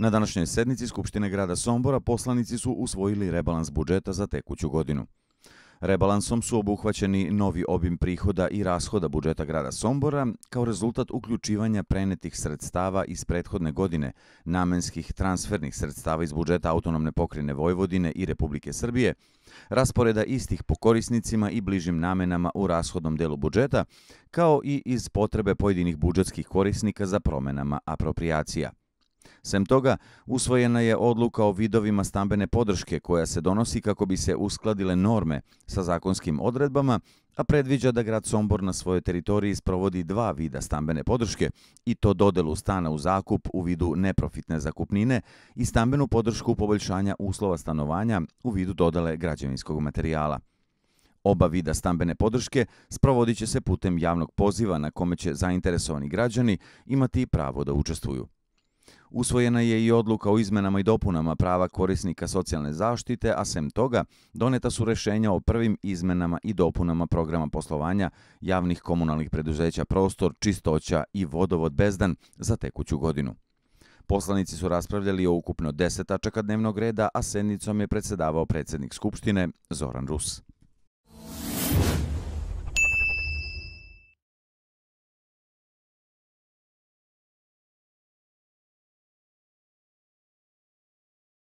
Na današnjoj sednici Skupštine grada Sombora poslanici su usvojili rebalans budžeta za tekuću godinu. Rebalansom su obuhvaćeni novi obim prihoda i rashoda budžeta grada Sombora kao rezultat uključivanja prenetih sredstava iz prethodne godine, namenskih transfernih sredstava iz budžeta Autonomne pokrine Vojvodine i Republike Srbije, rasporeda istih po korisnicima i bližim namenama u rashodnom delu budžeta, kao i iz potrebe pojedinih budžetskih korisnika za promenama apropriacija. Sem toga, usvojena je odluka o vidovima stambene podrške koja se donosi kako bi se uskladile norme sa zakonskim odredbama, a predviđa da grad Sombor na svojoj teritoriji sprovodi dva vida stambene podrške i to dodelu stana u zakup u vidu neprofitne zakupnine i stambenu podršku poboljšanja uslova stanovanja u vidu dodale građevinskog materijala. Oba vida stambene podrške sprovodit će se putem javnog poziva na kome će zainteresovani građani imati pravo da učestvuju. Usvojena je i odluka o izmenama i dopunama prava korisnika socijalne zaštite, a sem toga doneta su rešenja o prvim izmenama i dopunama programa poslovanja javnih komunalnih preduzeća Prostor, Čistoća i Vodovod Bezdan za tekuću godinu. Poslanici su raspravljali o ukupno 10 tačaka dnevnog reda, a sednicom je predsedavao predsednik Skupštine Zoran Rus.